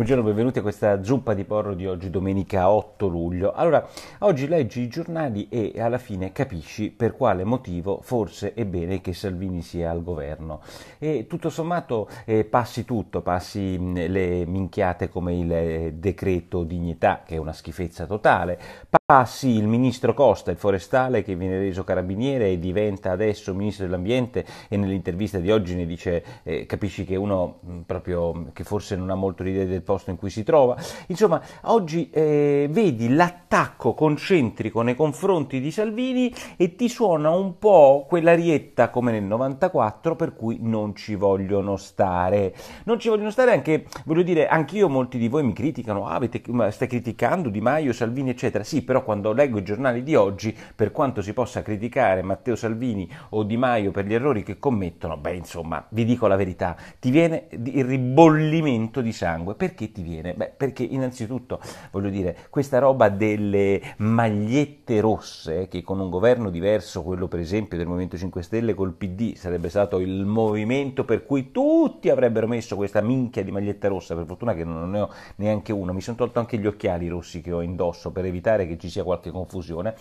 Buongiorno, benvenuti a questa zuppa di porro di oggi, domenica 8 luglio. Allora, oggi leggi i giornali e alla fine capisci per quale motivo forse è bene che Salvini sia al governo. E tutto sommato eh, passi tutto, passi mh, le minchiate come il eh, decreto dignità, che è una schifezza totale, passi il ministro Costa, il forestale, che viene reso carabiniere e diventa adesso ministro dell'ambiente e nell'intervista di oggi ne dice, eh, capisci che uno mh, proprio, che forse non ha molto l'idea del posto in cui si trova. Insomma, oggi eh, vedi l'attacco concentrico nei confronti di Salvini e ti suona un po' quell'arietta come nel 94 per cui non ci vogliono stare. Non ci vogliono stare anche, voglio dire, anch'io molti di voi mi criticano, ah, avete, stai criticando Di Maio, Salvini, eccetera. Sì, però quando leggo i giornali di oggi, per quanto si possa criticare Matteo Salvini o Di Maio per gli errori che commettono, beh, insomma, vi dico la verità, ti viene il ribollimento di sangue. Perché perché ti viene? Beh, perché innanzitutto, voglio dire, questa roba delle magliette rosse, che con un governo diverso, quello per esempio del Movimento 5 Stelle col PD, sarebbe stato il movimento per cui tutti avrebbero messo questa minchia di maglietta rossa, per fortuna che non ne ho neanche una, mi sono tolto anche gli occhiali rossi che ho indosso per evitare che ci sia qualche confusione,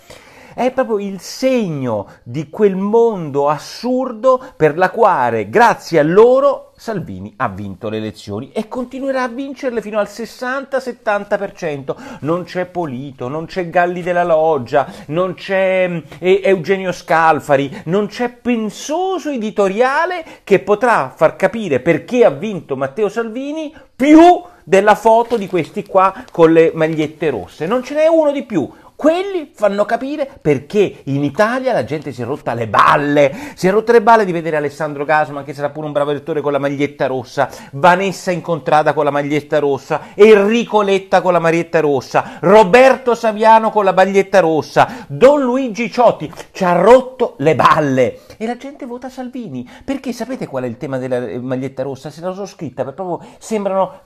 è proprio il segno di quel mondo assurdo per la quale, grazie a loro, Salvini ha vinto le elezioni e continuerà a vincerle fino al 60-70%. Non c'è Polito, non c'è Galli della Loggia, non c'è mm, Eugenio Scalfari, non c'è pensoso editoriale che potrà far capire perché ha vinto Matteo Salvini più della foto di questi qua con le magliette rosse. Non ce n'è uno di più. Quelli fanno capire perché in Italia la gente si è rotta le balle. Si è rotta le balle di vedere Alessandro Gasman, che sarà pure un bravo elettore con la maglietta rossa, Vanessa incontrata con la maglietta rossa, Enrico Letta con la maglietta rossa, Roberto Saviano con la maglietta rossa, Don Luigi Ciotti. Ci ha rotto le balle. E la gente vota Salvini. Perché sapete qual è il tema della eh, maglietta rossa? Se la sono scritta, proprio sembrano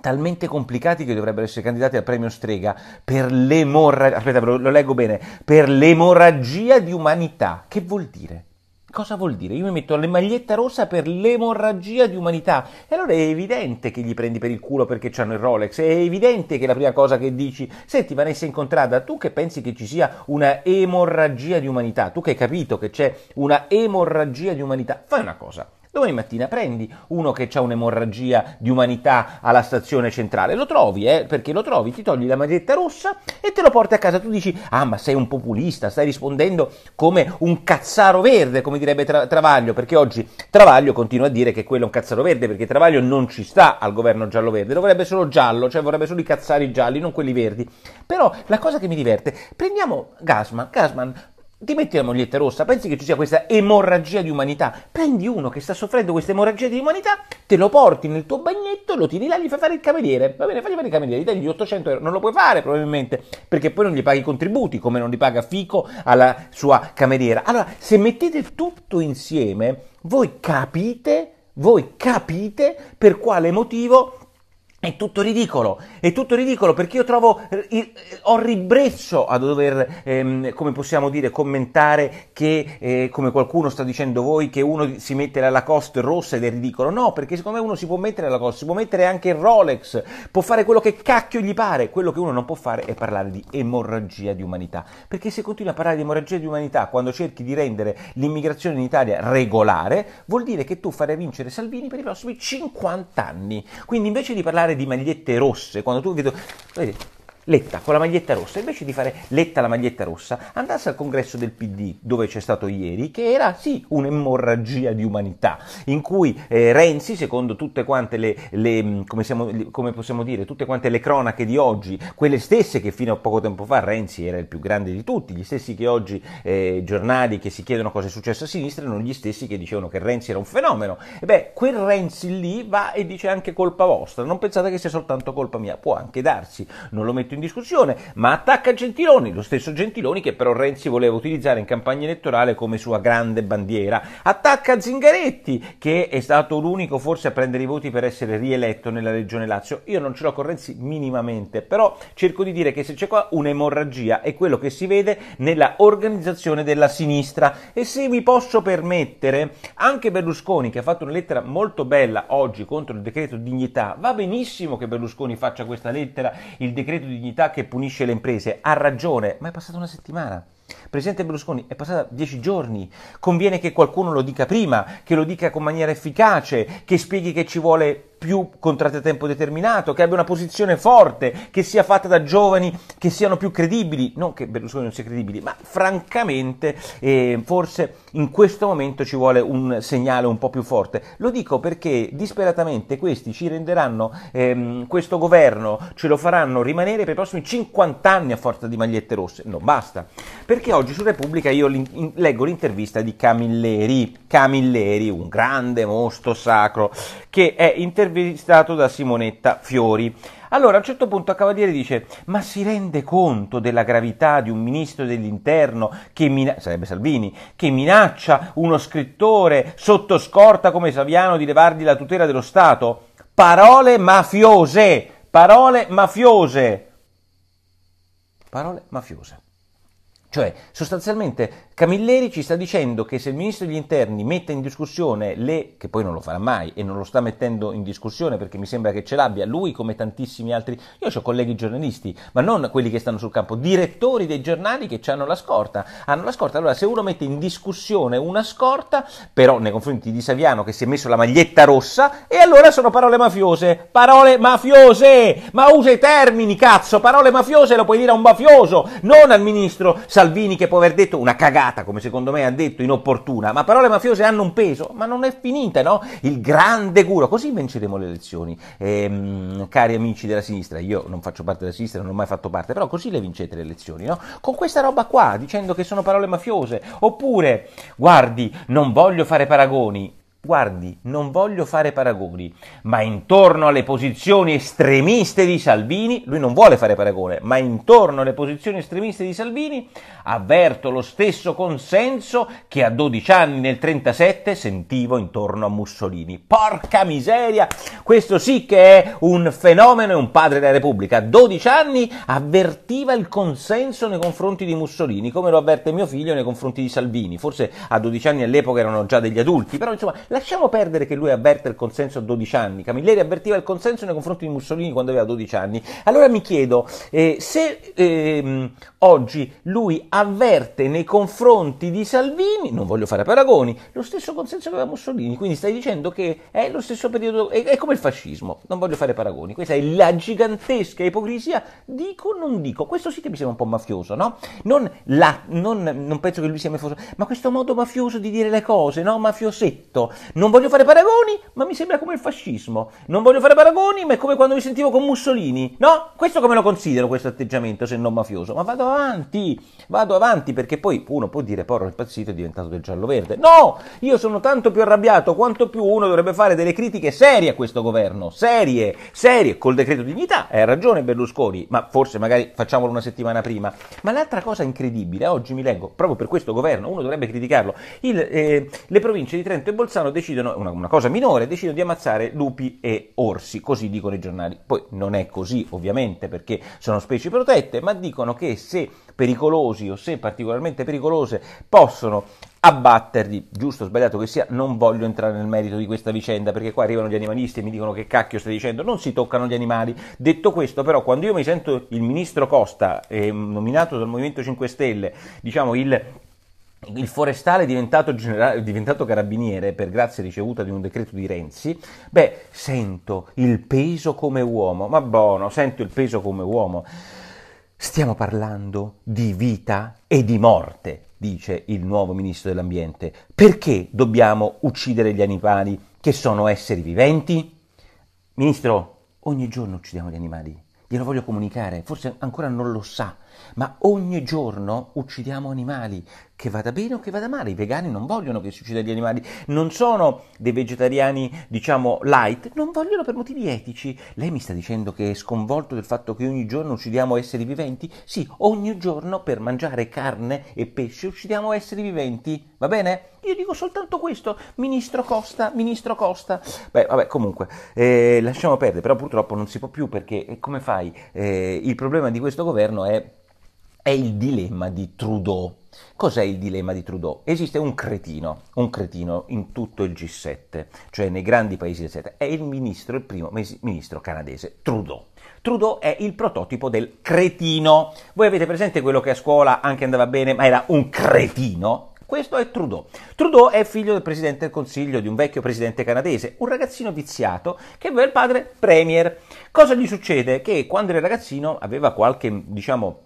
talmente complicati che dovrebbero essere candidati al premio Strega per l'emorragia, aspetta, lo, lo leggo bene, per l'emorragia di umanità. Che vuol dire? Cosa vuol dire? Io mi metto la maglietta rossa per l'emorragia di umanità. E allora è evidente che gli prendi per il culo perché c'hanno il Rolex. È evidente che la prima cosa che dici, senti Vanessa Incontrada, tu che pensi che ci sia una emorragia di umanità, tu che hai capito che c'è una emorragia di umanità, fai una cosa Domani mattina prendi uno che ha un'emorragia di umanità alla stazione centrale, lo trovi, eh, perché lo trovi, ti togli la maglietta rossa e te lo porti a casa. Tu dici, ah ma sei un populista, stai rispondendo come un cazzaro verde, come direbbe tra- Travaglio, perché oggi Travaglio continua a dire che quello è un cazzaro verde, perché Travaglio non ci sta al governo giallo-verde, lo vorrebbe solo giallo, cioè vorrebbe solo i cazzari gialli, non quelli verdi. Però la cosa che mi diverte, prendiamo Gasman, Gasman ti metti la moglietta rossa, pensi che ci sia questa emorragia di umanità, prendi uno che sta soffrendo questa emorragia di umanità, te lo porti nel tuo bagnetto, lo tiri là, gli fai fare il cameriere, va bene, fagli fare il cameriere, gli tagli 800 euro, non lo puoi fare probabilmente, perché poi non gli paghi i contributi, come non li paga Fico alla sua cameriera. Allora, se mettete tutto insieme, voi capite, voi capite per quale motivo è tutto ridicolo, è tutto ridicolo perché io trovo, eh, eh, ho ribrezzo a dover, ehm, come possiamo dire, commentare che, eh, come qualcuno sta dicendo voi, che uno si mette la Lacoste rossa ed è ridicolo. No, perché secondo me uno si può mettere la Lacoste, si può mettere anche il Rolex, può fare quello che cacchio gli pare. Quello che uno non può fare è parlare di emorragia di umanità. Perché se continui a parlare di emorragia di umanità quando cerchi di rendere l'immigrazione in Italia regolare, vuol dire che tu farai vincere Salvini per i prossimi 50 anni. Quindi invece di parlare parlare di magliette rosse, quando tu vedo, Letta con la maglietta rossa, invece di fare Letta la maglietta rossa, andasse al congresso del PD dove c'è stato ieri, che era sì un'emorragia di umanità, in cui eh, Renzi, secondo tutte quante le, le, mm, come siamo, come possiamo dire, tutte quante le cronache di oggi, quelle stesse che fino a poco tempo fa Renzi era il più grande di tutti, gli stessi che oggi eh, giornali che si chiedono cosa è successo a sinistra erano gli stessi che dicevano che Renzi era un fenomeno. E beh, quel Renzi lì va e dice anche colpa vostra, non pensate che sia soltanto colpa mia, può anche darsi, non lo metto in in discussione, ma attacca Gentiloni, lo stesso Gentiloni che però Renzi voleva utilizzare in campagna elettorale come sua grande bandiera. Attacca Zingaretti, che è stato l'unico forse a prendere i voti per essere rieletto nella regione Lazio. Io non ce l'ho con Renzi minimamente, però cerco di dire che se c'è qua un'emorragia è quello che si vede nella organizzazione della sinistra. E se mi posso permettere, anche Berlusconi, che ha fatto una lettera molto bella oggi contro il decreto dignità, va benissimo che Berlusconi faccia questa lettera, il decreto dignità dignità che punisce le imprese, ha ragione, ma è passata una settimana. Presidente Berlusconi, è passata dieci giorni, conviene che qualcuno lo dica prima, che lo dica con maniera efficace, che spieghi che ci vuole più contratti a tempo determinato, che abbia una posizione forte, che sia fatta da giovani che siano più credibili, non che Berlusconi non sia credibile, ma francamente eh, forse in questo momento ci vuole un segnale un po' più forte. Lo dico perché disperatamente questi ci renderanno ehm, questo governo, ce lo faranno rimanere per i prossimi 50 anni a forza di magliette rosse, non basta, perché oggi su Repubblica io l'in- leggo l'intervista di Camilleri, Camilleri, un grande mostro sacro, che è interessato intervistato da Simonetta Fiori. Allora a un certo punto a Cavaliere dice: Ma si rende conto della gravità di un ministro dell'interno che mina- sarebbe Salvini, che minaccia uno scrittore sotto scorta come Saviano di levargli la tutela dello Stato? Parole mafiose! Parole mafiose! Parole mafiose. Cioè, sostanzialmente Camilleri ci sta dicendo che se il ministro degli interni mette in discussione le, che poi non lo farà mai e non lo sta mettendo in discussione perché mi sembra che ce l'abbia lui come tantissimi altri, io ho colleghi giornalisti, ma non quelli che stanno sul campo, direttori dei giornali che hanno la scorta, hanno la scorta, allora se uno mette in discussione una scorta, però nei confronti di Saviano che si è messo la maglietta rossa, e allora sono parole mafiose, parole mafiose, ma usa i termini, cazzo, parole mafiose lo puoi dire a un mafioso, non al ministro Salvini che può aver detto una cagata sbagliata, come secondo me ha detto, inopportuna, ma parole mafiose hanno un peso, ma non è finita, no? Il grande curo, così vinceremo le elezioni. Ehm, cari amici della sinistra, io non faccio parte della sinistra, non ho mai fatto parte, però così le vincete le elezioni, no? Con questa roba qua, dicendo che sono parole mafiose, oppure, guardi, non voglio fare paragoni, Guardi, non voglio fare paragoni, ma intorno alle posizioni estremiste di Salvini, lui non vuole fare paragone, ma intorno alle posizioni estremiste di Salvini avverto lo stesso consenso che a 12 anni nel 37 sentivo intorno a Mussolini. Porca miseria, questo sì che è un fenomeno e un padre della Repubblica. A 12 anni avvertiva il consenso nei confronti di Mussolini, come lo avverte mio figlio nei confronti di Salvini. Forse a 12 anni all'epoca erano già degli adulti, però insomma Lasciamo perdere che lui avverte il consenso a 12 anni. Camilleri avvertiva il consenso nei confronti di Mussolini quando aveva 12 anni. Allora mi chiedo eh, se eh, oggi lui avverte nei confronti di Salvini, non voglio fare paragoni, lo stesso consenso che aveva Mussolini. Quindi stai dicendo che è lo stesso periodo, è, è come il fascismo, non voglio fare paragoni. Questa è la gigantesca ipocrisia. Dico, o non dico. Questo sì che mi sembra un po' mafioso, no? Non, la, non, non penso che lui sia mafioso, ma questo modo mafioso di dire le cose, no? Mafiosetto. Non voglio fare paragoni, ma mi sembra come il fascismo. Non voglio fare paragoni, ma è come quando mi sentivo con Mussolini. No? Questo come lo considero questo atteggiamento se non mafioso? Ma vado avanti, vado avanti perché poi uno può dire porro impazzito è diventato del giallo-verde. No! Io sono tanto più arrabbiato quanto più uno dovrebbe fare delle critiche serie a questo governo. Serie, serie, col decreto dignità. Eh, hai ragione Berlusconi, ma forse magari facciamolo una settimana prima. Ma l'altra cosa incredibile, oggi mi leggo, proprio per questo governo, uno dovrebbe criticarlo, il, eh, le province di Trento e Bolzano decidono, una, una, cosa minore, decidono di ammazzare lupi e orsi, così dicono i giornali. Poi non è così ovviamente perché sono specie protette, ma dicono che se pericolosi o se particolarmente pericolose possono abbatterli, giusto o sbagliato che sia, non voglio entrare nel merito di questa vicenda perché qua arrivano gli animalisti e mi dicono che cacchio stai dicendo, non si toccano gli animali. Detto questo però quando io mi sento il ministro Costa, eh, nominato dal Movimento 5 Stelle, diciamo il il forestale diventato, generale, diventato carabiniere per grazia ricevuta di un decreto di Renzi, beh, sento il peso come uomo, ma buono, sento il peso come uomo. Stiamo parlando di vita e di morte, dice il nuovo ministro dell'ambiente. Perché dobbiamo uccidere gli animali che sono esseri viventi? Ministro, ogni giorno uccidiamo gli animali. Glielo voglio comunicare, forse ancora non lo sa, ma ogni giorno uccidiamo animali, che vada bene o che vada male. I vegani non vogliono che si uccida gli animali, non sono dei vegetariani, diciamo, light, non vogliono per motivi etici. Lei mi sta dicendo che è sconvolto del fatto che ogni giorno uccidiamo esseri viventi? Sì, ogni giorno per mangiare carne e pesce uccidiamo esseri viventi, va bene? Io dico soltanto questo, ministro Costa, ministro Costa. Beh, vabbè, comunque, eh, lasciamo perdere, però purtroppo non si può più perché, eh, come fai? Eh, il problema di questo governo è, è il dilemma di Trudeau Cos'è il dilemma di Trudeau? Esiste un cretino, un cretino in tutto il G7, cioè nei grandi paesi del g 7, è il ministro, il primo ministro canadese, Trudeau. Trudeau è il prototipo del cretino. Voi avete presente quello che a scuola anche andava bene, ma era un cretino? Questo è Trudeau. Trudeau è figlio del presidente del Consiglio, di un vecchio presidente canadese, un ragazzino viziato che aveva il padre premier. Cosa gli succede? Che quando era ragazzino aveva qualche, diciamo,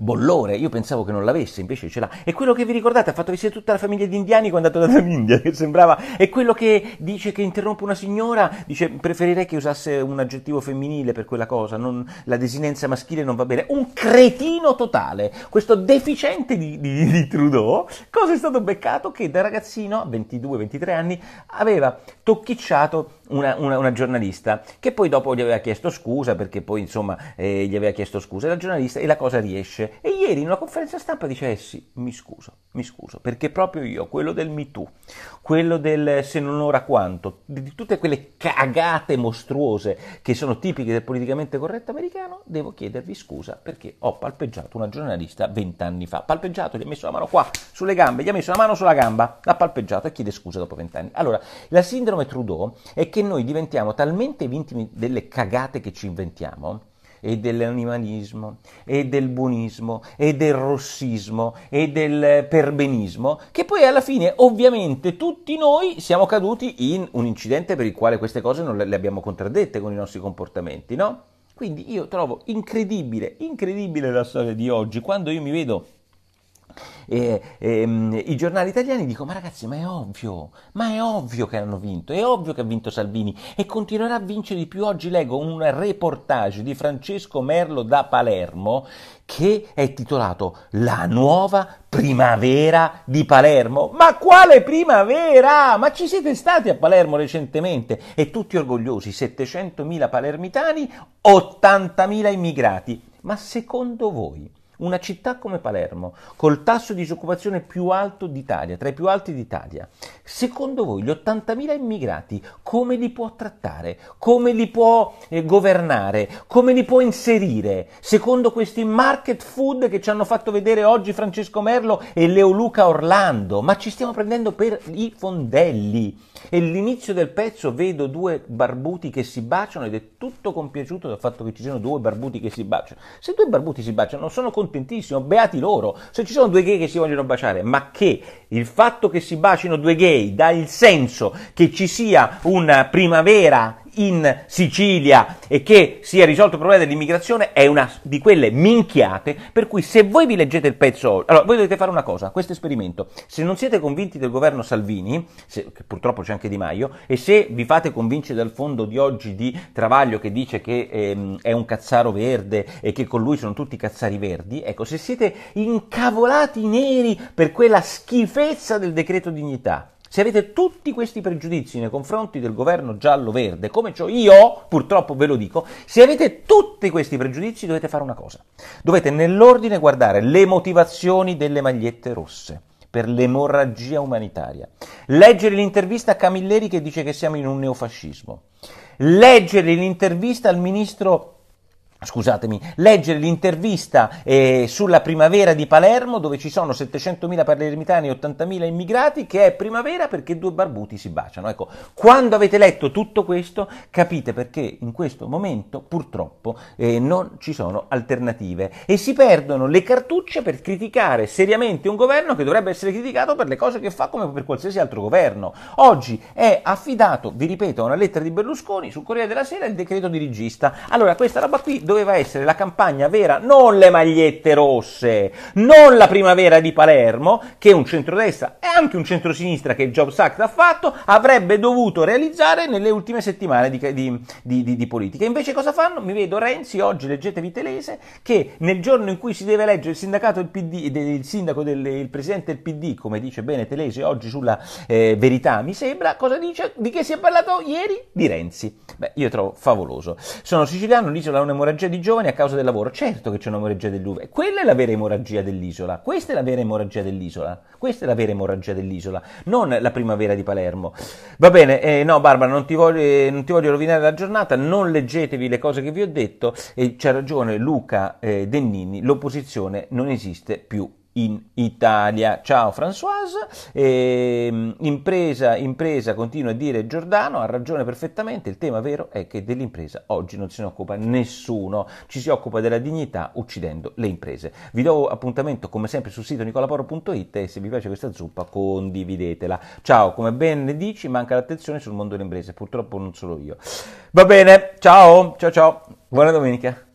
bollore, io pensavo che non l'avesse, invece ce l'ha. E quello che vi ricordate, ha fatto visita tutta la famiglia di indiani quando è andato da dall'India, che sembrava, e quello che dice che interrompe una signora, dice preferirei che usasse un aggettivo femminile per quella cosa, non, la desinenza maschile non va bene, un cretino totale, questo deficiente di, di, di Trudeau, cosa è stato beccato? Che da ragazzino, 22-23 anni, aveva tocchicciato una, una, una, giornalista che poi dopo gli aveva chiesto scusa perché poi insomma eh, gli aveva chiesto scusa la giornalista e la cosa riesce e ieri in una conferenza stampa dice, eh sì, mi scuso, mi scuso, perché proprio io, quello del Me Too, quello del se non ora quanto, di tutte quelle cagate mostruose che sono tipiche del politicamente corretto americano, devo chiedervi scusa perché ho palpeggiato una giornalista vent'anni fa, palpeggiato, gli ha messo la mano qua, sulle gambe, gli ha messo la mano sulla gamba, l'ha palpeggiato e chiede scusa dopo vent'anni. Allora, la sindrome Trudeau è che noi diventiamo talmente vittime delle cagate che ci inventiamo, e dell'animalismo e del buonismo e del rossismo e del perbenismo, che poi alla fine ovviamente tutti noi siamo caduti in un incidente per il quale queste cose non le abbiamo contraddette con i nostri comportamenti, no? Quindi io trovo incredibile, incredibile la storia di oggi, quando io mi vedo e, e, ehm, i giornali italiani dicono ma ragazzi ma è ovvio, ma è ovvio che hanno vinto, è ovvio che ha vinto Salvini e continuerà a vincere di più. Oggi leggo un reportage di Francesco Merlo da Palermo che è titolato La nuova primavera di Palermo. Ma quale primavera? Ma ci siete stati a Palermo recentemente e tutti orgogliosi, 700.000 palermitani, 80.000 immigrati. Ma secondo voi una città come Palermo, col tasso di disoccupazione più alto d'Italia, tra i più alti d'Italia, secondo voi gli 80.000 immigrati come li può trattare? Come li può eh, governare? Come li può inserire? Secondo questi market food che ci hanno fatto vedere oggi Francesco Merlo e Leo Luca Orlando, ma ci stiamo prendendo per i fondelli. E all'inizio del pezzo vedo due barbuti che si baciano ed è tutto compiaciuto dal fatto che ci siano due barbuti che si baciano. Se due barbuti si baciano sono contenti contentissimo, beati loro. Se ci sono due gay che si vogliono baciare, ma che il fatto che si bacino due gay dà il senso che ci sia una primavera in Sicilia e che sia risolto il problema dell'immigrazione è una di quelle minchiate per cui se voi vi leggete il pezzo allora voi dovete fare una cosa, questo esperimento, se non siete convinti del governo Salvini, se, che purtroppo c'è anche Di Maio, e se vi fate convincere dal fondo di oggi di Travaglio che dice che ehm, è un cazzaro verde e che con lui sono tutti cazzari verdi, ecco, se siete incavolati neri per quella schifezza del decreto dignità, se avete tutti questi pregiudizi nei confronti del governo giallo-verde, come ciò io, purtroppo ve lo dico, se avete tutti questi pregiudizi dovete fare una cosa. Dovete nell'ordine guardare le motivazioni delle magliette rosse per l'emorragia umanitaria. Leggere l'intervista a Camilleri che dice che siamo in un neofascismo. Leggere l'intervista al ministro scusatemi, leggere l'intervista eh, sulla primavera di Palermo dove ci sono 700.000 palermitani e 80.000 immigrati che è primavera perché due barbuti si baciano. Ecco, quando avete letto tutto questo capite perché in questo momento purtroppo eh, non ci sono alternative e si perdono le cartucce per criticare seriamente un governo che dovrebbe essere criticato per le cose che fa come per qualsiasi altro governo. Oggi è affidato, vi ripeto, a una lettera di Berlusconi sul Corriere della Sera il decreto dirigista. Allora questa roba qui doveva essere la campagna vera, non le magliette rosse, non la primavera di Palermo, che un centrodestra e anche un centrosinistra che Jobs Act ha fatto, avrebbe dovuto realizzare nelle ultime settimane di, di, di, di politica. Invece cosa fanno? Mi vedo Renzi, oggi leggetevi Telese, che nel giorno in cui si deve leggere il sindacato del PD, il sindaco del il presidente del PD, come dice bene Telese oggi sulla eh, verità, mi sembra, cosa dice? Di che si è parlato ieri? Di Renzi. Beh, io trovo favoloso. Sono siciliano, l'isola è un'emorragia emorragia di giovani a causa del lavoro. Certo che c'è un'emorragia dell'uve. Quella è la vera emorragia dell'isola. Questa è la vera emorragia dell'isola. Questa è la vera emorragia dell'isola, non la primavera di Palermo. Va bene, eh, no Barbara, non ti, voglio, eh, non ti, voglio, rovinare la giornata, non leggetevi le cose che vi ho detto e c'ha ragione Luca eh, Dennini, l'opposizione non esiste più in Italia. Ciao Françoise, e, ehm, impresa, impresa continua a dire Giordano, ha ragione perfettamente, il tema vero è che dell'impresa oggi non se ne occupa nessuno, ci si occupa della dignità uccidendo le imprese. Vi do appuntamento come sempre sul sito nicolaporo.it e se vi piace questa zuppa condividetela. Ciao, come ben dici manca l'attenzione sul mondo delle imprese, purtroppo non solo io. Va bene, ciao, ciao ciao, buona domenica.